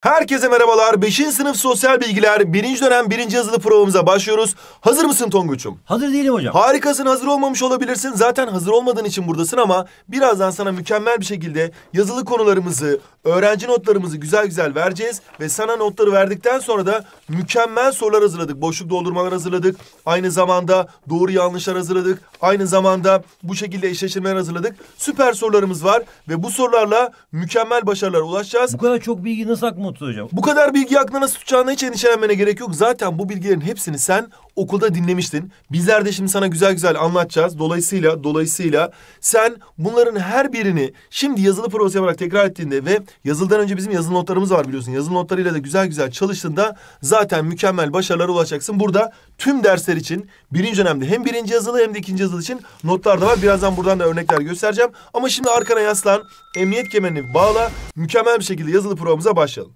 Herkese merhabalar. 5. sınıf sosyal bilgiler 1. dönem 1. yazılı provamıza başlıyoruz. Hazır mısın Tonguç'um? Hazır değilim hocam. Harikasın hazır olmamış olabilirsin. Zaten hazır olmadığın için buradasın ama birazdan sana mükemmel bir şekilde yazılı konularımızı, öğrenci notlarımızı güzel güzel vereceğiz. Ve sana notları verdikten sonra da mükemmel sorular hazırladık. Boşluk doldurmalar hazırladık. Aynı zamanda doğru yanlışlar hazırladık. Aynı zamanda bu şekilde eşleştirmeler hazırladık. Süper sorularımız var ve bu sorularla mükemmel başarılara ulaşacağız. Bu kadar çok bilgi nasıl akmıyor? mutsuz hocam. Bu kadar bilgi aklına nasıl tutacağına hiç endişelenmene gerek yok. Zaten bu bilgilerin hepsini sen okulda dinlemiştin. Bizler de şimdi sana güzel güzel anlatacağız. Dolayısıyla dolayısıyla sen bunların her birini şimdi yazılı prosesi yaparak tekrar ettiğinde ve yazıldan önce bizim yazılı notlarımız var biliyorsun. Yazılı notlarıyla da güzel güzel çalıştığında zaten mükemmel başarılara ulaşacaksın. Burada tüm dersler için birinci önemli hem birinci yazılı hem de ikinci yazılı için notlar da var. Birazdan buradan da örnekler göstereceğim. Ama şimdi arkana yaslan, emniyet kemerini bağla, mükemmel bir şekilde yazılı provamıza başlayalım.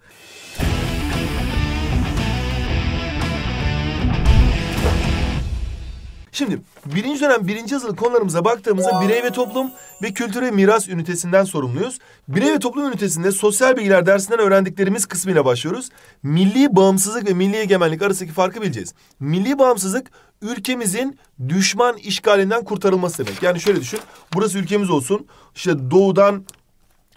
Şimdi birinci dönem birinci yazılı konularımıza baktığımızda birey ve toplum ve kültür ve miras ünitesinden sorumluyuz. Birey ve toplum ünitesinde sosyal bilgiler dersinden öğrendiklerimiz kısmıyla başlıyoruz. Milli bağımsızlık ve milli egemenlik arasındaki farkı bileceğiz. Milli bağımsızlık ülkemizin düşman işgalinden kurtarılması demek. Yani şöyle düşün. Burası ülkemiz olsun. İşte doğudan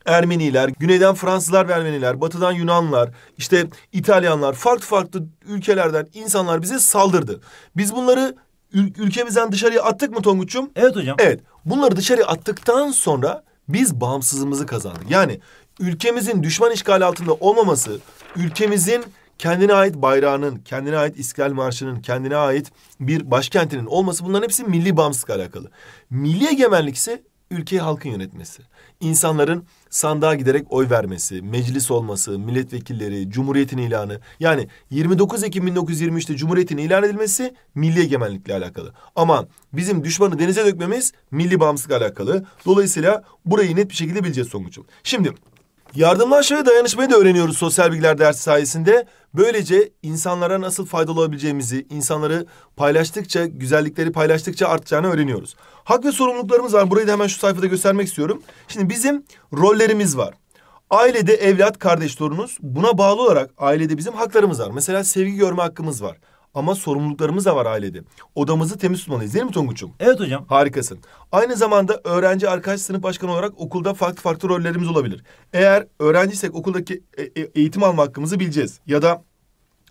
Ermeniler, güneyden Fransızlar ve Ermeniler, batıdan Yunanlar, işte İtalyanlar, farklı farklı ülkelerden insanlar bize saldırdı. Biz bunları ül- ülkemizden dışarıya attık mı Tonguç'um? Evet hocam. Evet. Bunları dışarıya attıktan sonra biz bağımsızlığımızı kazandık. Yani ülkemizin düşman işgali altında olmaması, ülkemizin kendine ait bayrağının, kendine ait İstiklal Marşı'nın, kendine ait bir başkentinin olması bunların hepsi milli bağımsızlıkla alakalı. Milli egemenlik ise ülkeyi halkın yönetmesi. İnsanların sandığa giderek oy vermesi, meclis olması, milletvekilleri, cumhuriyetin ilanı. Yani 29 Ekim 1923'te cumhuriyetin ilan edilmesi milli egemenlikle alakalı. Ama bizim düşmanı denize dökmemiz milli bağımsızlıkla alakalı. Dolayısıyla burayı net bir şekilde bileceğiz Songuç'um. Şimdi Yardımlaşma dayanışmayı da öğreniyoruz sosyal bilgiler dersi sayesinde. Böylece insanlara nasıl faydalı olabileceğimizi, insanları paylaştıkça, güzellikleri paylaştıkça artacağını öğreniyoruz. Hak ve sorumluluklarımız var. Burayı da hemen şu sayfada göstermek istiyorum. Şimdi bizim rollerimiz var. Ailede evlat, kardeş, torunuz buna bağlı olarak ailede bizim haklarımız var. Mesela sevgi görme hakkımız var ama sorumluluklarımız da var ailede. Odamızı temiz tutmalıyız değil mi Tonguç'um? Evet hocam. Harikasın. Aynı zamanda öğrenci arkadaş sınıf başkanı olarak okulda farklı farklı rollerimiz olabilir. Eğer öğrenciysek okuldaki e, e, eğitim alma hakkımızı bileceğiz. Ya da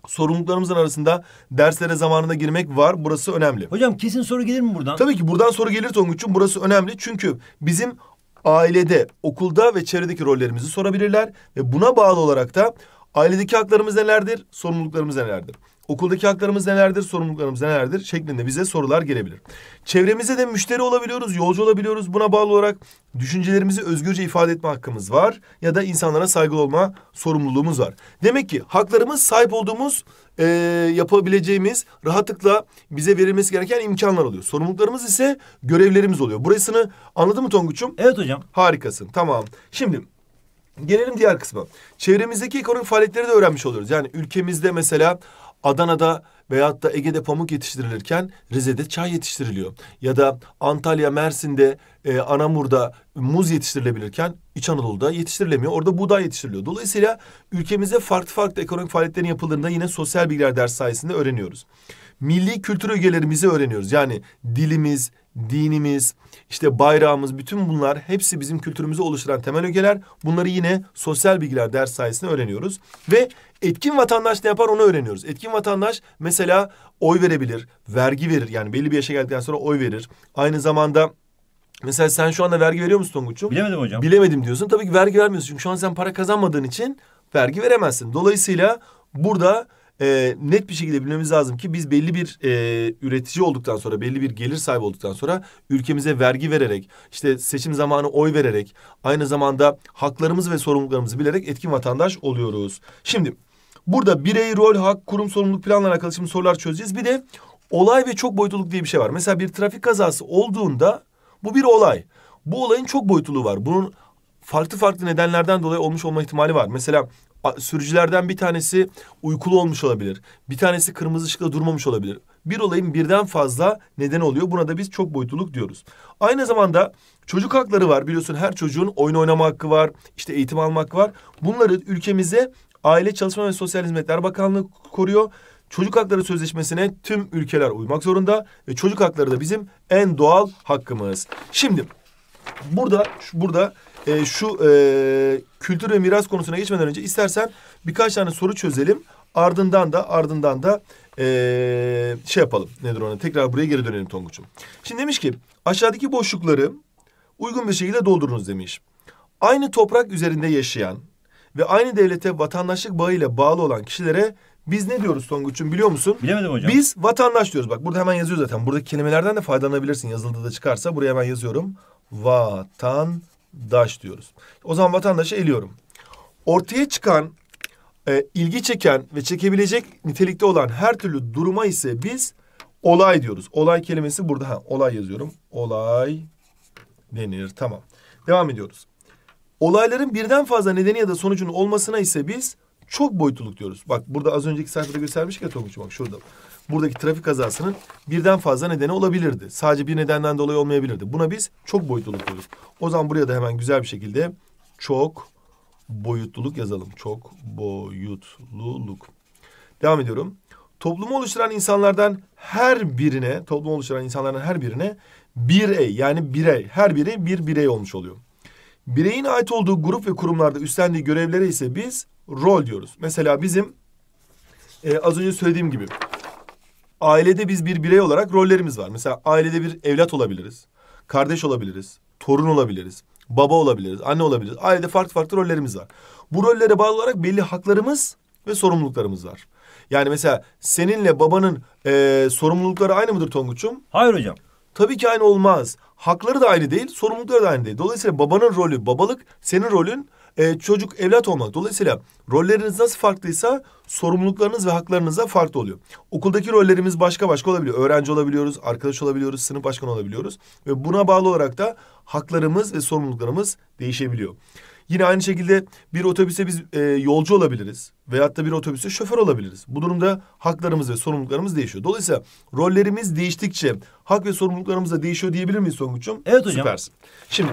sorumluluklarımızın arasında derslere zamanında girmek var. Burası önemli. Hocam kesin soru gelir mi buradan? Tabii ki buradan soru gelir Tonguç'um. Burası önemli. Çünkü bizim ailede, okulda ve çevredeki rollerimizi sorabilirler. Ve buna bağlı olarak da ailedeki haklarımız nelerdir, sorumluluklarımız nelerdir? Okuldaki haklarımız nelerdir, sorumluluklarımız nelerdir şeklinde bize sorular gelebilir. Çevremize de müşteri olabiliyoruz, yolcu olabiliyoruz. Buna bağlı olarak düşüncelerimizi özgürce ifade etme hakkımız var ya da insanlara saygılı olma sorumluluğumuz var. Demek ki haklarımız sahip olduğumuz, e, yapabileceğimiz rahatlıkla bize verilmesi gereken imkanlar oluyor. Sorumluluklarımız ise görevlerimiz oluyor. Burasını anladın mı Tonguç'um? Evet hocam. Harikasın. Tamam. Şimdi Gelelim diğer kısma. Çevremizdeki ekonomik faaliyetleri de öğrenmiş oluyoruz. Yani ülkemizde mesela Adana'da veyahut da Ege'de pamuk yetiştirilirken Rize'de çay yetiştiriliyor. Ya da Antalya, Mersin'de, e, Anamur'da muz yetiştirilebilirken İç Anadolu'da yetiştirilemiyor. Orada buğday yetiştiriliyor. Dolayısıyla ülkemizde farklı farklı ekonomik faaliyetlerin yapıldığında yine sosyal bilgiler ders sayesinde öğreniyoruz. Milli kültür ögelerimizi öğreniyoruz. Yani dilimiz, dinimiz, işte bayrağımız bütün bunlar hepsi bizim kültürümüzü oluşturan temel ögeler. Bunları yine sosyal bilgiler ders sayesinde öğreniyoruz. Ve Etkin vatandaş ne yapar onu öğreniyoruz. Etkin vatandaş mesela oy verebilir, vergi verir. Yani belli bir yaşa geldikten sonra oy verir. Aynı zamanda mesela sen şu anda vergi veriyor musun Tonguç'um? Bilemedim hocam. Bilemedim diyorsun. Tabii ki vergi vermiyorsun. Çünkü şu an sen para kazanmadığın için vergi veremezsin. Dolayısıyla burada e, net bir şekilde bilmemiz lazım ki biz belli bir e, üretici olduktan sonra belli bir gelir sahibi olduktan sonra ülkemize vergi vererek işte seçim zamanı oy vererek aynı zamanda haklarımızı ve sorumluluklarımızı bilerek etkin vatandaş oluyoruz. Şimdi Burada birey, rol, hak, kurum, sorumluluk planla alakalı şimdi sorular çözeceğiz. Bir de olay ve çok boyutluluk diye bir şey var. Mesela bir trafik kazası olduğunda bu bir olay. Bu olayın çok boyutluluğu var. Bunun farklı farklı nedenlerden dolayı olmuş olma ihtimali var. Mesela sürücülerden bir tanesi uykulu olmuş olabilir. Bir tanesi kırmızı ışıkta durmamış olabilir. Bir olayın birden fazla neden oluyor. Buna da biz çok boyutluluk diyoruz. Aynı zamanda çocuk hakları var. Biliyorsun her çocuğun oyun oynama hakkı var. işte eğitim alma hakkı var. Bunları ülkemize Aile Çalışma ve Sosyal Hizmetler Bakanlığı koruyor. Çocuk hakları sözleşmesine tüm ülkeler uymak zorunda ve çocuk hakları da bizim en doğal hakkımız. Şimdi burada burada e, şu e, kültür ve miras konusuna geçmeden önce istersen birkaç tane soru çözelim. Ardından da ardından da e, şey yapalım nedir ona tekrar buraya geri dönelim Tonguç'um. Şimdi demiş ki aşağıdaki boşlukları uygun bir şekilde doldurunuz demiş. Aynı toprak üzerinde yaşayan ve aynı devlete vatandaşlık bağıyla bağlı olan kişilere biz ne diyoruz Tonguç'um biliyor musun? Bilemedim hocam. Biz vatandaş diyoruz. Bak burada hemen yazıyor zaten. Buradaki kelimelerden de faydalanabilirsin. Yazıldığı da çıkarsa buraya hemen yazıyorum. Vatandaş diyoruz. O zaman vatandaşı eliyorum. Ortaya çıkan, e, ilgi çeken ve çekebilecek nitelikte olan her türlü duruma ise biz olay diyoruz. Olay kelimesi burada. Ha, olay yazıyorum. Olay denir. Tamam. Devam ediyoruz. Olayların birden fazla nedeni ya da sonucunun olmasına ise biz çok boyutluluk diyoruz. Bak burada az önceki sayfada göstermiş ya Tonguç bak şurada. Buradaki trafik kazasının birden fazla nedeni olabilirdi. Sadece bir nedenden dolayı olmayabilirdi. Buna biz çok boyutluluk diyoruz. O zaman buraya da hemen güzel bir şekilde çok boyutluluk yazalım. Çok boyutluluk. Devam ediyorum. Toplumu oluşturan insanlardan her birine, toplumu oluşturan insanlardan her birine bir birey yani birey, her biri bir birey olmuş oluyor. Bireyin ait olduğu grup ve kurumlarda üstlendiği görevlere ise biz rol diyoruz. Mesela bizim e, az önce söylediğim gibi ailede biz bir birey olarak rollerimiz var. Mesela ailede bir evlat olabiliriz, kardeş olabiliriz, torun olabiliriz, baba olabiliriz, anne olabiliriz. Ailede farklı farklı rollerimiz var. Bu rollere bağlı olarak belli haklarımız ve sorumluluklarımız var. Yani mesela seninle babanın e, sorumlulukları aynı mıdır Tonguç'um? Hayır hocam. Tabii ki aynı olmaz. Hakları da aynı değil, sorumlulukları da aynı değil. Dolayısıyla babanın rolü babalık, senin rolün e, çocuk evlat olmak. Dolayısıyla rolleriniz nasıl farklıysa sorumluluklarınız ve haklarınız da farklı oluyor. Okuldaki rollerimiz başka başka olabiliyor. Öğrenci olabiliyoruz, arkadaş olabiliyoruz, sınıf başkanı olabiliyoruz. Ve buna bağlı olarak da haklarımız ve sorumluluklarımız değişebiliyor. Yine aynı şekilde bir otobüse biz e, yolcu olabiliriz veyahut da bir otobüse şoför olabiliriz. Bu durumda haklarımız ve sorumluluklarımız değişiyor. Dolayısıyla rollerimiz değiştikçe hak ve sorumluluklarımız da değişiyor diyebilir miyiz Songuç'um? Evet hocam. Süpersin. Şimdi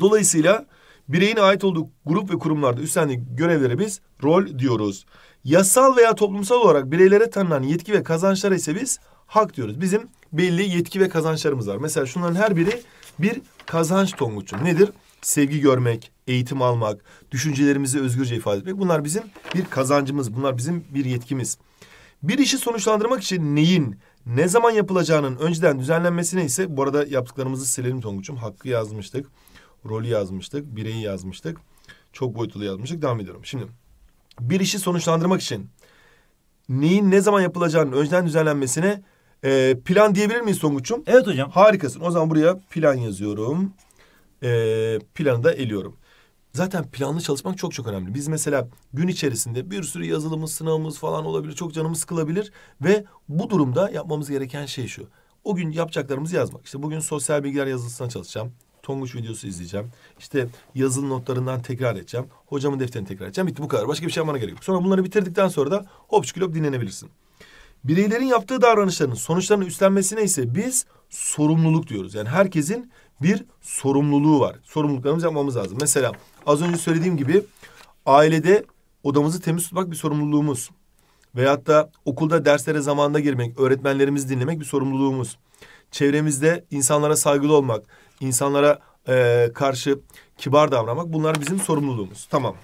dolayısıyla bireyin ait olduğu grup ve kurumlarda üstlendiği görevlere biz rol diyoruz. Yasal veya toplumsal olarak bireylere tanınan yetki ve kazançlara ise biz hak diyoruz. Bizim belli yetki ve kazançlarımız var. Mesela şunların her biri bir kazanç Tonguç'um. Nedir? sevgi görmek, eğitim almak, düşüncelerimizi özgürce ifade etmek bunlar bizim bir kazancımız, bunlar bizim bir yetkimiz. Bir işi sonuçlandırmak için neyin, ne zaman yapılacağının önceden düzenlenmesine ise bu arada yaptıklarımızı silelim Tonguç'um. Hakkı yazmıştık, rolü yazmıştık, bireyi yazmıştık. Çok boyutlu yazmıştık. Devam ediyorum. Şimdi bir işi sonuçlandırmak için neyin ne zaman yapılacağının önceden düzenlenmesine e, plan diyebilir miyiz Tonguç'um? Evet hocam. Harikasın. O zaman buraya plan yazıyorum e, da eliyorum. Zaten planlı çalışmak çok çok önemli. Biz mesela gün içerisinde bir sürü yazılımımız, sınavımız falan olabilir. Çok canımız sıkılabilir ve bu durumda yapmamız gereken şey şu. O gün yapacaklarımızı yazmak. İşte bugün sosyal bilgiler yazılısına çalışacağım. Tonguç videosu izleyeceğim. İşte yazılı notlarından tekrar edeceğim. Hocamın defterini tekrar edeceğim. Bitti bu kadar. Başka bir şey bana gerek yok. Sonra bunları bitirdikten sonra da hop şükülop dinlenebilirsin. Bireylerin yaptığı davranışların sonuçlarını üstlenmesine ise biz sorumluluk diyoruz. Yani herkesin bir sorumluluğu var. Sorumluluklarımızı yapmamız lazım. Mesela az önce söylediğim gibi ailede odamızı temiz tutmak bir sorumluluğumuz. Veyahut da okulda derslere zamanında girmek, öğretmenlerimizi dinlemek bir sorumluluğumuz. Çevremizde insanlara saygılı olmak, insanlara e, karşı kibar davranmak bunlar bizim sorumluluğumuz. Tamam.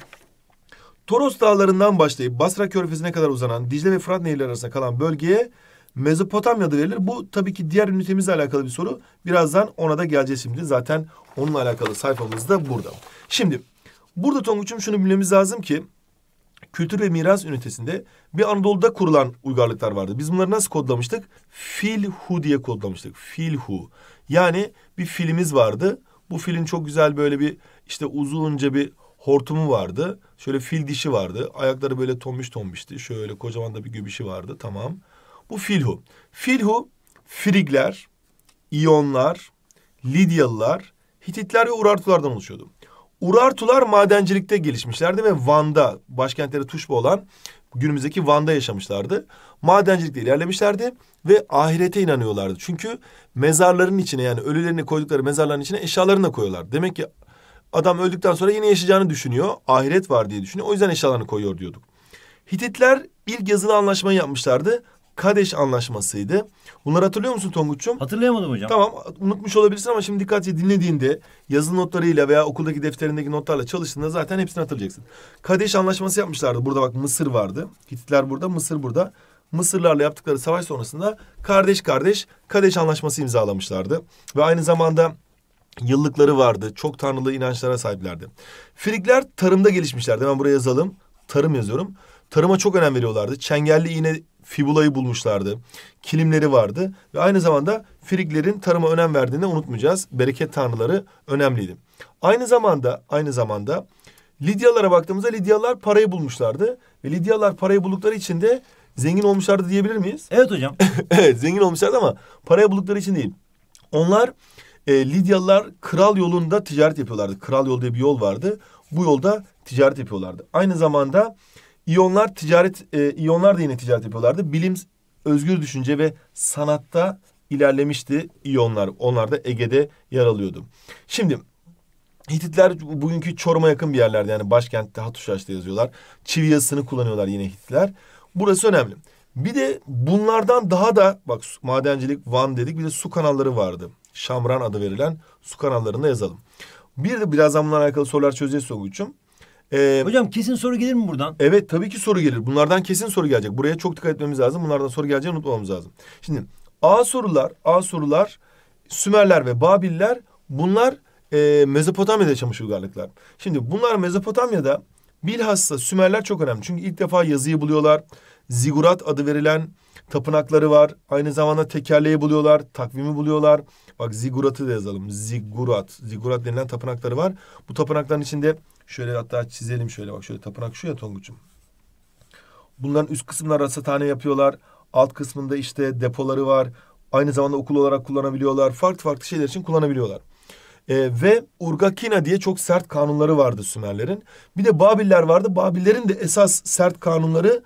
Toros Dağları'ndan başlayıp Basra Körfezi'ne kadar uzanan Dicle ve Fırat Nehirleri arasında kalan bölgeye Mezopotamya'da verilir. Bu tabii ki diğer ünitemizle alakalı bir soru. Birazdan ona da geleceğiz şimdi. Zaten onunla alakalı sayfamız da burada. Şimdi burada Tonguç'um şunu bilmemiz lazım ki kültür ve miras ünitesinde bir Anadolu'da kurulan uygarlıklar vardı. Biz bunları nasıl kodlamıştık? Filhu diye kodlamıştık. Filhu. Yani bir filimiz vardı. Bu filin çok güzel böyle bir işte uzunca bir hortumu vardı. Şöyle fil dişi vardı. Ayakları böyle tombiş tombişti. Şöyle kocaman da bir göbüşü vardı. Tamam. Bu filhu. Filhu Frigler, İyonlar, Lidyalılar, Hititler ve Urartulardan oluşuyordu. Urartular madencilikte gelişmişlerdi ve Van'da başkentleri Tuşba olan günümüzdeki Van'da yaşamışlardı. Madencilikte ilerlemişlerdi ve ahirete inanıyorlardı. Çünkü mezarların içine yani ölülerini koydukları mezarların içine eşyalarını da koyuyorlar. Demek ki adam öldükten sonra yine yaşayacağını düşünüyor. Ahiret var diye düşünüyor. O yüzden eşyalarını koyuyor diyorduk. Hititler ilk yazılı anlaşmayı yapmışlardı. Kadeş Anlaşması'ydı. Bunları hatırlıyor musun Tonguç'cum? Hatırlayamadım hocam. Tamam unutmuş olabilirsin ama şimdi dikkatli dinlediğinde yazılı notlarıyla veya okuldaki defterindeki notlarla çalıştığında zaten hepsini hatırlayacaksın. Kadeş Anlaşması yapmışlardı. Burada bak Mısır vardı. Hititler burada, Mısır burada. Mısırlarla yaptıkları savaş sonrasında kardeş kardeş Kadeş Anlaşması imzalamışlardı. Ve aynı zamanda yıllıkları vardı. Çok tanrılı inançlara sahiplerdi. Frigler tarımda gelişmişlerdi. Hemen buraya yazalım. Tarım yazıyorum. Tarıma çok önem veriyorlardı. Çengelli iğne fibulayı bulmuşlardı. Kilimleri vardı ve aynı zamanda Friglerin tarıma önem verdiğini unutmayacağız. Bereket tanrıları önemliydi. Aynı zamanda aynı zamanda Lidyalara baktığımızda Lidyalar parayı bulmuşlardı ve Lidyalar parayı buldukları için de zengin olmuşlardı diyebilir miyiz? Evet hocam. evet zengin olmuşlardı ama parayı buldukları için değil. Onlar e, Lidyalılar kral yolunda ticaret yapıyorlardı. Kral yol diye bir yol vardı. Bu yolda ticaret yapıyorlardı. Aynı zamanda İyonlar ticaret, e, İyonlar da yine ticaret yapıyorlardı. Bilim, özgür düşünce ve sanatta ilerlemişti İyonlar. Onlar da Ege'de yer alıyordu. Şimdi Hititler bugünkü Çorum'a yakın bir yerlerde yani başkentte Hatuşaş'ta yazıyorlar. Çivi yazısını kullanıyorlar yine Hititler. Burası önemli. Bir de bunlardan daha da bak madencilik Van dedik bir de su kanalları vardı. Şamran adı verilen su kanallarında yazalım. Bir de birazdan bunlarla alakalı sorular çözeceğiz Soğuk'cum. Ee, Hocam kesin soru gelir mi buradan? Evet tabii ki soru gelir. Bunlardan kesin soru gelecek. Buraya çok dikkat etmemiz lazım. Bunlardan soru geleceğini unutmamamız lazım. Şimdi A sorular, A sorular Sümerler ve Babiller bunlar e, Mezopotamya'da yaşamış uygarlıklar. Şimdi bunlar Mezopotamya'da bilhassa Sümerler çok önemli. Çünkü ilk defa yazıyı buluyorlar. Zigurat adı verilen tapınakları var. Aynı zamanda tekerleği buluyorlar, takvimi buluyorlar. Bak ziguratı da yazalım. Zigurat, zigurat denilen tapınakları var. Bu tapınakların içinde Şöyle hatta çizelim şöyle bak şöyle tapınak şu ya Tonguç'um. Bunların üst kısımlar rasathane yapıyorlar. Alt kısmında işte depoları var. Aynı zamanda okul olarak kullanabiliyorlar. Farklı farklı şeyler için kullanabiliyorlar. Ee, ve Urgakina diye çok sert kanunları vardı Sümerlerin. Bir de Babiller vardı. Babillerin de esas sert kanunları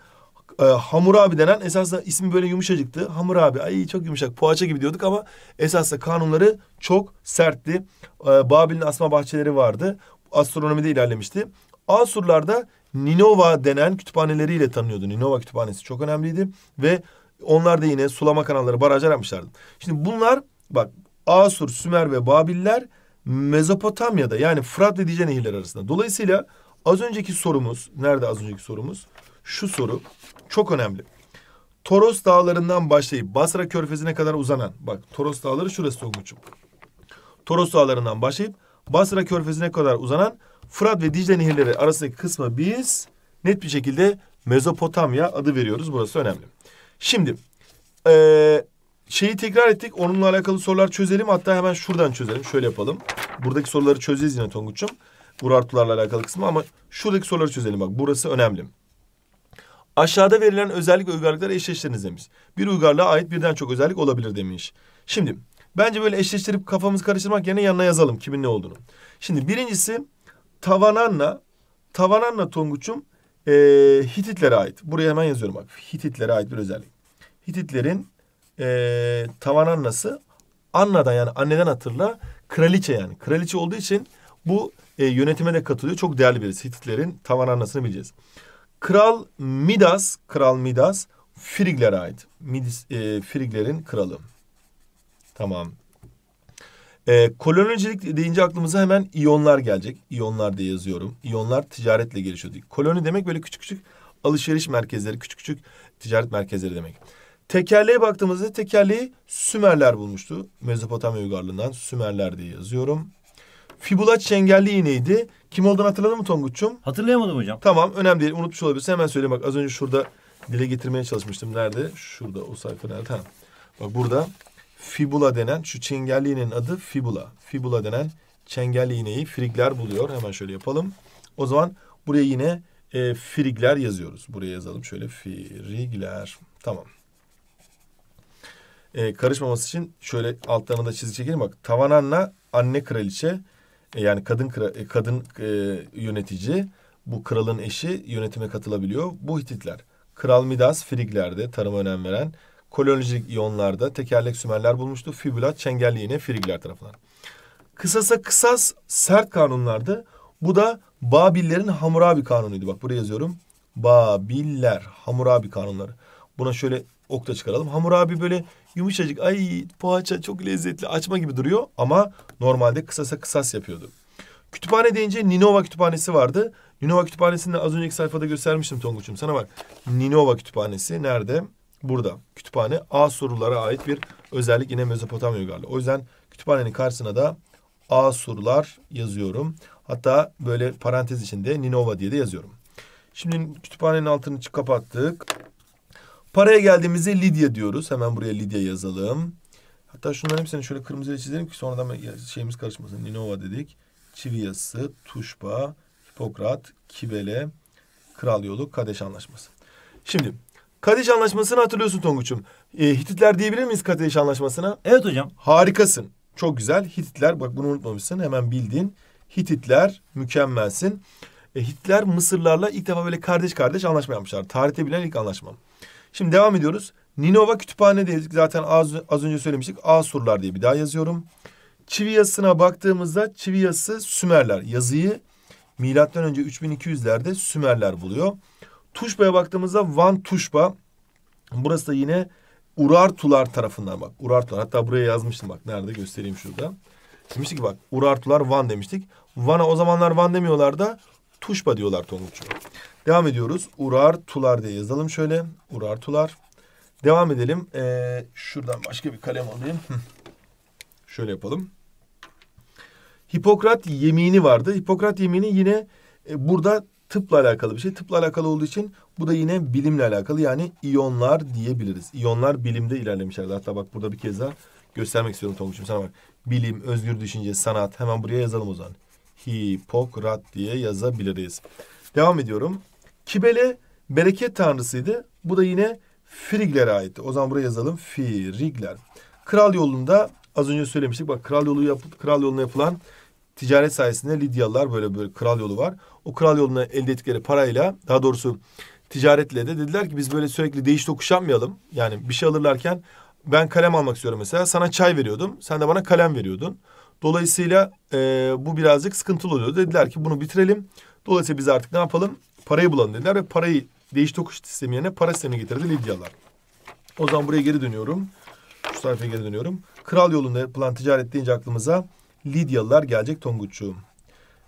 e, Hamurabi denen esasla ismi böyle yumuşacıktı. Hamurabi ay çok yumuşak poğaça gibi diyorduk ama esasla kanunları çok sertti. E, ee, Babil'in asma bahçeleri vardı astronomide ilerlemişti. Asurlarda Ninova denen kütüphaneleriyle tanınıyordu. Ninova kütüphanesi çok önemliydi ve onlar da yine sulama kanalları, barajlar yapmışlardı. Şimdi bunlar bak Asur, Sümer ve Babiller Mezopotamya'da yani Fırat ve Dicle nehirleri arasında. Dolayısıyla az önceki sorumuz, nerede az önceki sorumuz? Şu soru çok önemli. Toros dağlarından başlayıp Basra körfezine kadar uzanan, bak Toros dağları şurası Tonguç'um. Toros dağlarından başlayıp Basra körfezine kadar uzanan Fırat ve Dicle nehirleri arasındaki kısmı biz net bir şekilde Mezopotamya adı veriyoruz. Burası önemli. Şimdi ee, şeyi tekrar ettik. Onunla alakalı sorular çözelim. Hatta hemen şuradan çözelim. Şöyle yapalım. Buradaki soruları çözeceğiz yine Tonguç'um. Bu artılarla alakalı kısmı ama şuradaki soruları çözelim. Bak burası önemli. Aşağıda verilen özellik ve uygarlıkları eşleştiriniz demiş. Bir uygarlığa ait birden çok özellik olabilir demiş. Şimdi Bence böyle eşleştirip kafamızı karıştırmak yerine yanına yazalım kimin ne olduğunu. Şimdi birincisi Tavananna. Tavananna Tonguç'um e, Hititlere ait. Buraya hemen yazıyorum bak. Hititlere ait bir özellik. Hititlerin e, Tavananna'sı Anna'dan yani anneden hatırla kraliçe yani. Kraliçe olduğu için bu e, yönetime de katılıyor. Çok değerli birisi. Hititlerin Tavananna'sını bileceğiz. Kral Midas, Kral Midas Friglere ait. Midis, e, Friglerin kralı. Tamam. E, ee, kolonicilik deyince aklımıza hemen iyonlar gelecek. İyonlar diye yazıyorum. İyonlar ticaretle gelişiyor. Koloni demek böyle küçük küçük alışveriş merkezleri, küçük küçük ticaret merkezleri demek. Tekerleğe baktığımızda tekerleği Sümerler bulmuştu. Mezopotamya uygarlığından Sümerler diye yazıyorum. Fibula çengelli iğneydi. Kim olduğunu hatırladın mı Tonguç'um? Hatırlayamadım hocam. Tamam önemli değil unutmuş olabilirsin hemen söyleyeyim. Bak az önce şurada dile getirmeye çalışmıştım. Nerede? Şurada o sayfa nerede? Ha. Bak burada fibula denen şu çengelliğinin adı fibula. Fibula denen çengelli iğneyi frigler buluyor. Hemen şöyle yapalım. O zaman buraya yine e, frigler yazıyoruz. Buraya yazalım şöyle frigler. Tamam. E, karışmaması için şöyle altlarına da çizgi çekelim. Bak tavan anne kraliçe e, yani kadın kra, e, kadın e, yönetici bu kralın eşi yönetime katılabiliyor. Bu Hititler. Kral Midas Friglerde tarıma önem veren Kolonijik iyonlarda tekerlek sümerler bulmuştu. fibula çengelli iğne, frigler tarafından. Kısasa kısas sert kanunlardı. bu da Babillerin Hammurabi kanunuydu. Bak buraya yazıyorum. Babiller, Hammurabi kanunları. Buna şöyle okta çıkaralım. Hammurabi böyle yumuşacık, ay poğaça çok lezzetli, açma gibi duruyor ama normalde kısasa kısas yapıyordu. Kütüphane deyince Ninova Kütüphanesi vardı. Ninova Kütüphanesi'ni az önceki sayfada göstermiştim Tonguç'um sana bak. Ninova Kütüphanesi nerede? burada kütüphane A sorulara ait bir özellik yine Mezopotamya uygarlığı. O yüzden kütüphanenin karşısına da A sorular yazıyorum. Hatta böyle parantez içinde Ninova diye de yazıyorum. Şimdi kütüphanenin altını kapattık. Paraya geldiğimizde Lidya diyoruz. Hemen buraya Lidya yazalım. Hatta şunların hepsini şöyle kırmızıya çizelim ki sonradan şeyimiz karışmasın. Ninova dedik. Çivi yazısı, Tuşba, Hipokrat, Kibele, Kral Yolu, Kadeş Anlaşması. Şimdi Kadeş Anlaşması'nı hatırlıyorsun Tonguç'um. E, Hititler diyebilir miyiz Kadeş Anlaşması'na? Evet hocam. Harikasın. Çok güzel. Hititler bak bunu unutmamışsın. Hemen bildiğin Hititler mükemmelsin. E, Hititler Mısırlarla ilk defa böyle kardeş kardeş anlaşma yapmışlar. Tarihte bilen ilk anlaşma. Şimdi devam ediyoruz. Ninova Kütüphane dedik. Zaten az, az önce söylemiştik. Asurlar diye bir daha yazıyorum. Çivi yazısına baktığımızda çivi yazısı Sümerler. Yazıyı milattan önce 3200'lerde Sümerler buluyor. Tuşba'ya baktığımızda Van Tuşba. Burası da yine Urartular tarafından bak. Urartular hatta buraya yazmıştım bak nerede göstereyim şurada. Demiştik ki bak Urartular Van demiştik. Van'a o zamanlar Van demiyorlar da Tuşba diyorlar Tonguç'u. Devam ediyoruz. Urartular diye yazalım şöyle. Urartular. Devam edelim. Ee, şuradan başka bir kalem alayım. şöyle yapalım. Hipokrat yemini vardı. Hipokrat yemini yine e, burada tıpla alakalı bir şey. Tıpla alakalı olduğu için bu da yine bilimle alakalı yani iyonlar diyebiliriz. İyonlar bilimde ilerlemişlerdi. Hatta bak burada bir kez daha göstermek istiyorum Tonguç'um sana bak. Bilim, özgür düşünce, sanat hemen buraya yazalım o zaman. Hipokrat diye yazabiliriz. Devam ediyorum. Kibele bereket tanrısıydı. Bu da yine Frigler'e aitti. O zaman buraya yazalım. Frigler. Kral yolunda az önce söylemiştik. Bak kral yolu yapıp kral yoluna yapılan ticaret sayesinde Lidyalılar böyle böyle kral yolu var. O kral yoluna elde ettikleri parayla daha doğrusu ticaretle de dediler ki biz böyle sürekli değiş tokuş yapmayalım. Yani bir şey alırlarken ben kalem almak istiyorum mesela sana çay veriyordum sen de bana kalem veriyordun. Dolayısıyla e, bu birazcık sıkıntılı oluyor. Dediler ki bunu bitirelim. Dolayısıyla biz artık ne yapalım? Parayı bulalım dediler ve parayı değiş tokuş sistemi yerine para sistemini getirdi Lidyalılar. O zaman buraya geri dönüyorum. Şu sayfaya geri dönüyorum. Kral yolunda yapılan ticaret deyince aklımıza Lidyalılar gelecek Tonguç'cuğum.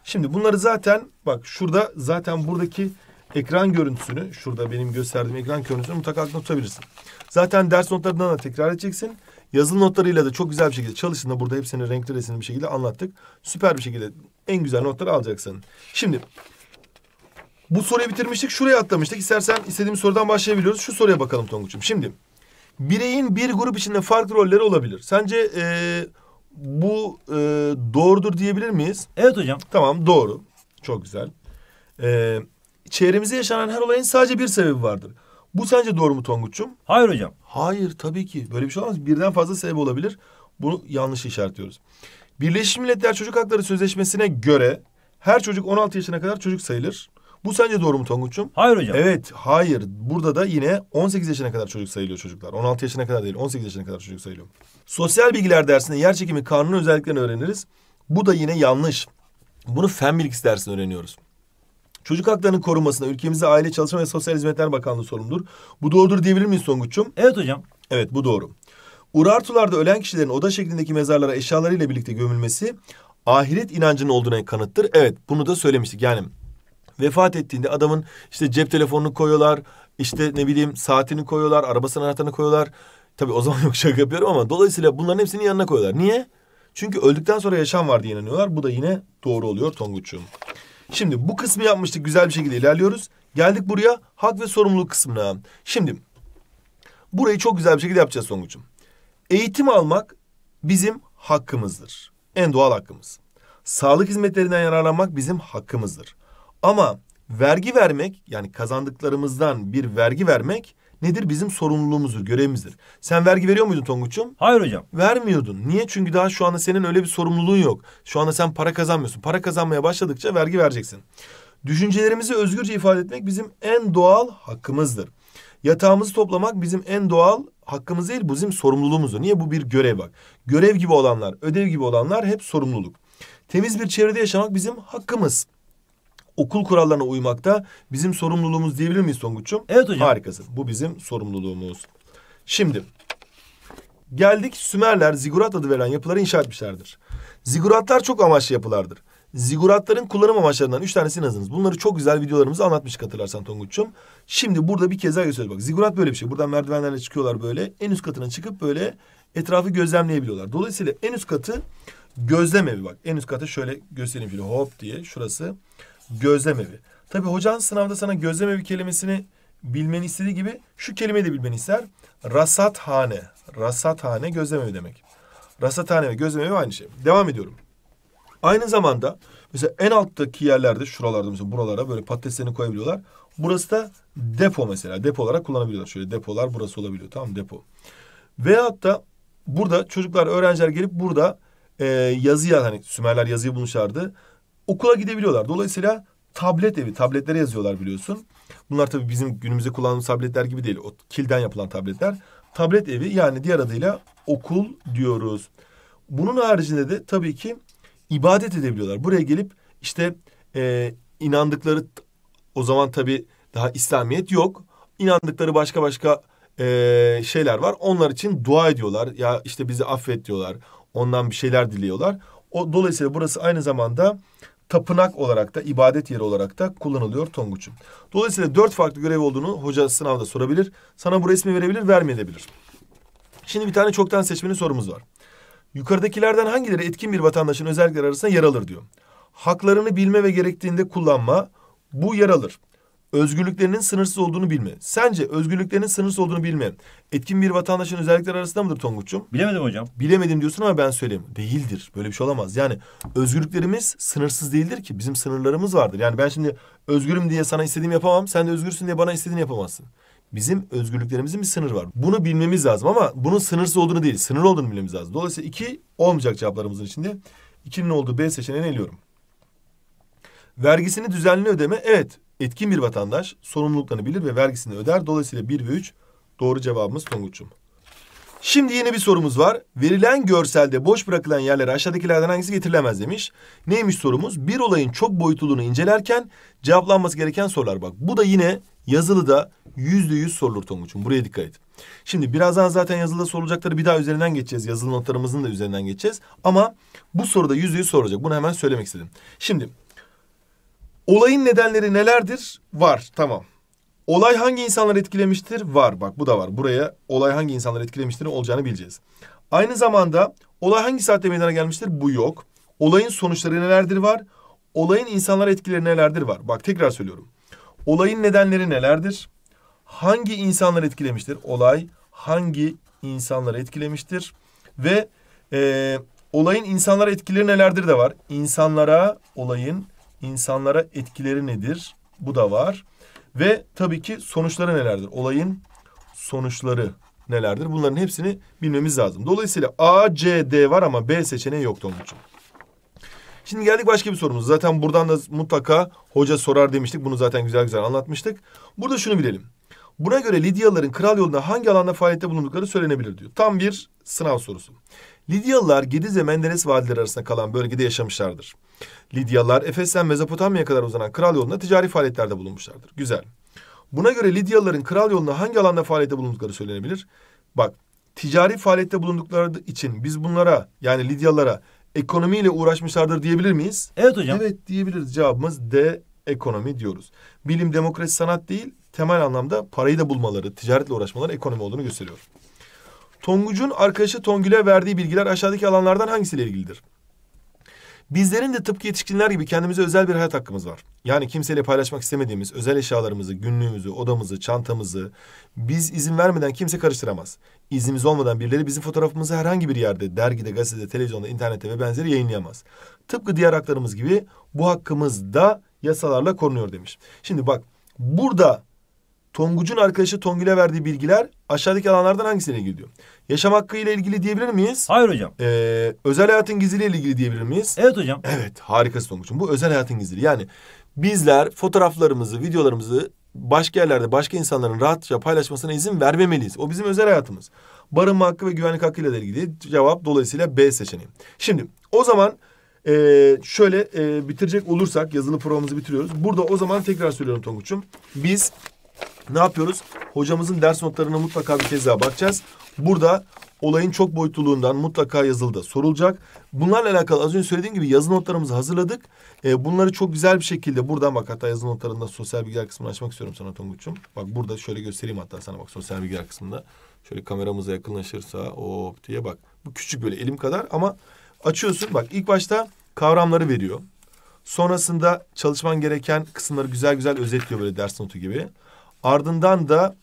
Şimdi bunları zaten bak şurada zaten buradaki ekran görüntüsünü şurada benim gösterdiğim ekran görüntüsünü mutlaka aklına tutabilirsin. Zaten ders notlarından da tekrar edeceksin. Yazılı notlarıyla da çok güzel bir şekilde da burada hepsini renkli resimli bir şekilde anlattık. Süper bir şekilde en güzel notları alacaksın. Şimdi bu soruyu bitirmiştik. Şuraya atlamıştık. İstersen istediğimiz sorudan başlayabiliyoruz. Şu soruya bakalım Tonguç'um. Şimdi bireyin bir grup içinde farklı rolleri olabilir. Sence ee, bu e, doğrudur diyebilir miyiz? Evet hocam. Tamam doğru. Çok güzel. E, çevremizde yaşanan her olayın sadece bir sebebi vardır. Bu sence doğru mu Tonguç'um? Hayır hocam. Hayır tabii ki. Böyle bir şey olmaz. Birden fazla sebep olabilir. Bunu yanlış işaretliyoruz. Birleşmiş Milletler Çocuk Hakları Sözleşmesi'ne göre her çocuk 16 yaşına kadar çocuk sayılır. Bu sence doğru mu Tonguç'um? Hayır hocam. Evet, hayır. Burada da yine 18 yaşına kadar çocuk sayılıyor çocuklar. 16 yaşına kadar değil, 18 yaşına kadar çocuk sayılıyor. Sosyal bilgiler dersinde yer çekimi kanunu özelliklerini öğreniriz. Bu da yine yanlış. Bunu fen bilgisi dersinde öğreniyoruz. Çocuk haklarının korunmasına ülkemizde Aile Çalışma ve Sosyal Hizmetler Bakanlığı sorumludur. Bu doğrudur diyebilir miyiz Songuç'um? Evet hocam. Evet bu doğru. Urartularda ölen kişilerin oda şeklindeki mezarlara eşyalarıyla birlikte gömülmesi ahiret inancının olduğuna kanıttır. Evet bunu da söylemiştik. Yani vefat ettiğinde adamın işte cep telefonunu koyuyorlar, işte ne bileyim saatini koyuyorlar, arabasının anahtarını koyuyorlar. Tabii o zaman yok şaka yapıyorum ama dolayısıyla bunların hepsini yanına koyuyorlar. Niye? Çünkü öldükten sonra yaşam var diye inanıyorlar. Bu da yine doğru oluyor Tonguç'um. Şimdi bu kısmı yapmıştık güzel bir şekilde ilerliyoruz. Geldik buraya hak ve sorumluluk kısmına. Şimdi burayı çok güzel bir şekilde yapacağız Tonguç'um. Eğitim almak bizim hakkımızdır. En doğal hakkımız. Sağlık hizmetlerinden yararlanmak bizim hakkımızdır. Ama vergi vermek yani kazandıklarımızdan bir vergi vermek nedir? Bizim sorumluluğumuzdur, görevimizdir. Sen vergi veriyor muydun Tonguç'um? Hayır hocam. Vermiyordun. Niye? Çünkü daha şu anda senin öyle bir sorumluluğun yok. Şu anda sen para kazanmıyorsun. Para kazanmaya başladıkça vergi vereceksin. Düşüncelerimizi özgürce ifade etmek bizim en doğal hakkımızdır. Yatağımızı toplamak bizim en doğal hakkımız değil, bu bizim sorumluluğumuzdur. Niye? Bu bir görev bak. Görev gibi olanlar, ödev gibi olanlar hep sorumluluk. Temiz bir çevrede yaşamak bizim hakkımız okul kurallarına uymakta bizim sorumluluğumuz diyebilir miyiz Tonguç'um? Evet hocam. Harikasın. Bu bizim sorumluluğumuz. Şimdi geldik Sümerler zigurat adı verilen yapıları inşa etmişlerdir. Ziguratlar çok amaçlı yapılardır. Ziguratların kullanım amaçlarından üç tanesini yazınız. Bunları çok güzel videolarımızda anlatmış hatırlarsan Tonguç'um. Şimdi burada bir kez daha gösteriyoruz. Bak Ziggurat böyle bir şey. Buradan merdivenlerle çıkıyorlar böyle. En üst katına çıkıp böyle etrafı gözlemleyebiliyorlar. Dolayısıyla en üst katı gözlem evi bak. En üst katı şöyle göstereyim şöyle hop diye. Şurası Gözlem evi. Tabi hocan sınavda sana gözlem evi kelimesini bilmeni istediği gibi şu kelimeyi de bilmeni ister. Rasathane. Rasathane gözlem evi demek. Rasathane ve gözlem evi aynı şey. Devam ediyorum. Aynı zamanda mesela en alttaki yerlerde şuralarda mesela buralara böyle patateslerini koyabiliyorlar. Burası da depo mesela. Depo olarak kullanabiliyorlar. Şöyle depolar burası olabiliyor. Tamam depo. Veyahut da burada çocuklar, öğrenciler gelip burada e, yazıya hani Sümerler yazıyı bulmuşlardı okula gidebiliyorlar. Dolayısıyla tablet evi, tabletlere yazıyorlar biliyorsun. Bunlar tabii bizim günümüzde kullandığımız tabletler gibi değil. O kilden yapılan tabletler. Tablet evi yani diğer adıyla okul diyoruz. Bunun haricinde de tabii ki ibadet edebiliyorlar. Buraya gelip işte e, inandıkları o zaman tabii daha İslamiyet yok. İnandıkları başka başka e, şeyler var. Onlar için dua ediyorlar. Ya işte bizi affet diyorlar. Ondan bir şeyler diliyorlar. O dolayısıyla burası aynı zamanda tapınak olarak da ibadet yeri olarak da kullanılıyor Tonguç'un. Dolayısıyla dört farklı görev olduğunu hoca sınavda sorabilir. Sana bu resmi verebilir, vermeyebilir. Şimdi bir tane çoktan seçmeli sorumuz var. Yukarıdakilerden hangileri etkin bir vatandaşın özellikleri arasında yer alır diyor. Haklarını bilme ve gerektiğinde kullanma bu yer alır özgürlüklerinin sınırsız olduğunu bilme. Sence özgürlüklerinin sınırsız olduğunu bilme etkin bir vatandaşın özellikleri arasında mıdır Tonguç'um? Bilemedim hocam. Bilemedim diyorsun ama ben söyleyeyim. Değildir. Böyle bir şey olamaz. Yani özgürlüklerimiz sınırsız değildir ki. Bizim sınırlarımız vardır. Yani ben şimdi özgürüm diye sana istediğimi yapamam. Sen de özgürsün diye bana istediğini yapamazsın. Bizim özgürlüklerimizin bir sınırı var. Bunu bilmemiz lazım ama bunun sınırsız olduğunu değil, sınır olduğunu bilmemiz lazım. Dolayısıyla iki olmayacak cevaplarımızın içinde. İkinin olduğu B seçeneğini eliyorum. Vergisini düzenli ödeme. Evet, Etkin bir vatandaş sorumluluklarını bilir ve vergisini öder. Dolayısıyla 1 ve 3 doğru cevabımız Tonguç'um. Şimdi yeni bir sorumuz var. Verilen görselde boş bırakılan yerlere aşağıdakilerden hangisi getirilemez demiş. Neymiş sorumuz? Bir olayın çok boyutluluğunu incelerken cevaplanması gereken sorular bak. Bu da yine yazılıda yüzde yüz sorulur Tonguç'um. Buraya dikkat et. Şimdi birazdan zaten yazılıda sorulacakları bir daha üzerinden geçeceğiz. Yazılı notlarımızın da üzerinden geçeceğiz. Ama bu soruda yüzde yüz sorulacak. Bunu hemen söylemek istedim. Şimdi Olayın nedenleri nelerdir? Var. Tamam. Olay hangi insanları etkilemiştir? Var. Bak bu da var. Buraya olay hangi insanları etkilemiştir olacağını bileceğiz. Aynı zamanda olay hangi saatte meydana gelmiştir? Bu yok. Olayın sonuçları nelerdir var. Olayın insanlara etkileri nelerdir var. Bak tekrar söylüyorum. Olayın nedenleri nelerdir? Hangi insanları etkilemiştir? Olay hangi insanları etkilemiştir? Ve e, olayın insanlara etkileri nelerdir de var. İnsanlara olayın insanlara etkileri nedir? Bu da var. Ve tabii ki sonuçları nelerdir? Olayın sonuçları nelerdir? Bunların hepsini bilmemiz lazım. Dolayısıyla A, C, D var ama B seçeneği yok onun Şimdi geldik başka bir sorumuz. Zaten buradan da mutlaka hoca sorar demiştik. Bunu zaten güzel güzel anlatmıştık. Burada şunu bilelim. Buna göre Lidyalıların kral yolunda hangi alanda faaliyette bulundukları söylenebilir diyor. Tam bir sınav sorusu. Lidyalılar Gediz ve Menderes vadileri arasında kalan bölgede yaşamışlardır. Lidyalılar Efes'ten Mezopotamya'ya kadar uzanan kral yolunda ticari faaliyetlerde bulunmuşlardır. Güzel. Buna göre Lidyalıların kral yolunda hangi alanda faaliyette bulundukları söylenebilir? Bak ticari faaliyette bulundukları için biz bunlara yani Lidyalılara ekonomiyle uğraşmışlardır diyebilir miyiz? Evet hocam. Evet diyebiliriz. Cevabımız D ekonomi diyoruz. Bilim, demokrasi, sanat değil temel anlamda parayı da bulmaları, ticaretle uğraşmaları ekonomi olduğunu gösteriyor. Tonguç'un arkadaşı Tongül'e verdiği bilgiler aşağıdaki alanlardan hangisiyle ilgilidir? Bizlerin de tıpkı yetişkinler gibi kendimize özel bir hayat hakkımız var. Yani kimseyle paylaşmak istemediğimiz özel eşyalarımızı, günlüğümüzü, odamızı, çantamızı biz izin vermeden kimse karıştıramaz. İzimiz olmadan birileri bizim fotoğrafımızı herhangi bir yerde, dergide, gazetede, televizyonda, internette ve benzeri yayınlayamaz. Tıpkı diğer haklarımız gibi bu hakkımız da yasalarla korunuyor demiş. Şimdi bak burada Tonguç'un arkadaşı Tongül'e verdiği bilgiler aşağıdaki alanlardan hangisine gidiyor? Yaşam hakkı ile ilgili diyebilir miyiz? Hayır hocam. Ee, özel hayatın gizliliği ile ilgili diyebilir miyiz? Evet hocam. Evet harikası Tonguç'um. Bu özel hayatın gizliliği. Yani bizler fotoğraflarımızı, videolarımızı başka yerlerde başka insanların rahatça paylaşmasına izin vermemeliyiz. O bizim özel hayatımız. Barınma hakkı ve güvenlik hakkı ile ilgili cevap dolayısıyla B seçeneği. Şimdi o zaman e, şöyle e, bitirecek olursak yazılı programımızı bitiriyoruz. Burada o zaman tekrar söylüyorum Tonguç'um. Biz ne yapıyoruz? Hocamızın ders notlarına mutlaka bir kez daha bakacağız. Burada olayın çok boyutluluğundan mutlaka yazılıda sorulacak. Bunlarla alakalı az önce söylediğim gibi yazı notlarımızı hazırladık. Ee, bunları çok güzel bir şekilde buradan bak hatta yazı notlarında sosyal bilgiler kısmını açmak istiyorum sana Tonguç'um. Bak burada şöyle göstereyim hatta sana bak sosyal bilgiler kısmında. Şöyle kameramıza yakınlaşırsa hop diye bak. Bu küçük böyle elim kadar ama Açıyorsun bak ilk başta kavramları veriyor. Sonrasında çalışman gereken kısımları güzel güzel özetliyor böyle ders notu gibi. Ardından da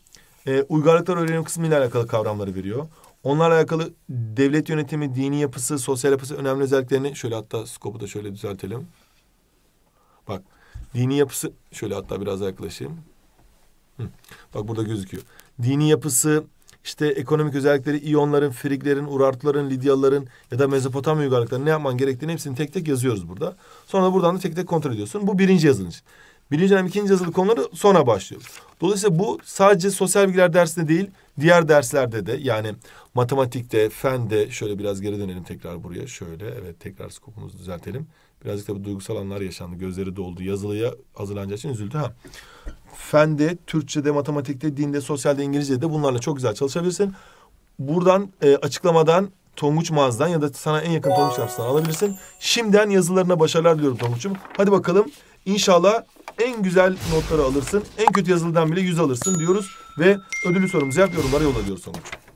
e, uygarlıklar öğrenim kısmıyla alakalı kavramları veriyor. Onlarla alakalı devlet yönetimi, dini yapısı, sosyal yapısı önemli özelliklerini şöyle hatta skopu da şöyle düzeltelim. Bak dini yapısı şöyle hatta biraz yaklaşayım. Hı. Bak burada gözüküyor. Dini yapısı, işte ekonomik özellikleri iyonların, Friglerin, Urartuların, lidyaların ya da Mezopotamya uygarlıklarının ne yapman gerektiğini hepsini tek tek yazıyoruz burada. Sonra da buradan da tek tek kontrol ediyorsun. Bu birinci yazılış. Birinci dönem ikinci yazılı konuları sonra başlıyor. Dolayısıyla bu sadece sosyal bilgiler dersinde değil, diğer derslerde de yani matematikte, fende şöyle biraz geri dönelim tekrar buraya şöyle. Evet tekrar skopumuzu düzeltelim. Birazcık tabii duygusal anlar yaşandı. Gözleri doldu. Yazılıya hazırlanacağı için üzüldü. Ha. Fende, Türkçe'de, matematikte, dinde, sosyalde, İngilizce'de bunlarla çok güzel çalışabilirsin. Buradan e, açıklamadan Tonguç mağazdan ya da sana en yakın Tonguç Laps'tan alabilirsin. Şimdiden yazılarına başarılar diliyorum Tonguç'um. Hadi bakalım. İnşallah en güzel notları alırsın. En kötü yazılıdan bile yüz alırsın diyoruz. Ve ödülü sorumuzu yap yorumlara yol ediyoruz Tonguç'um.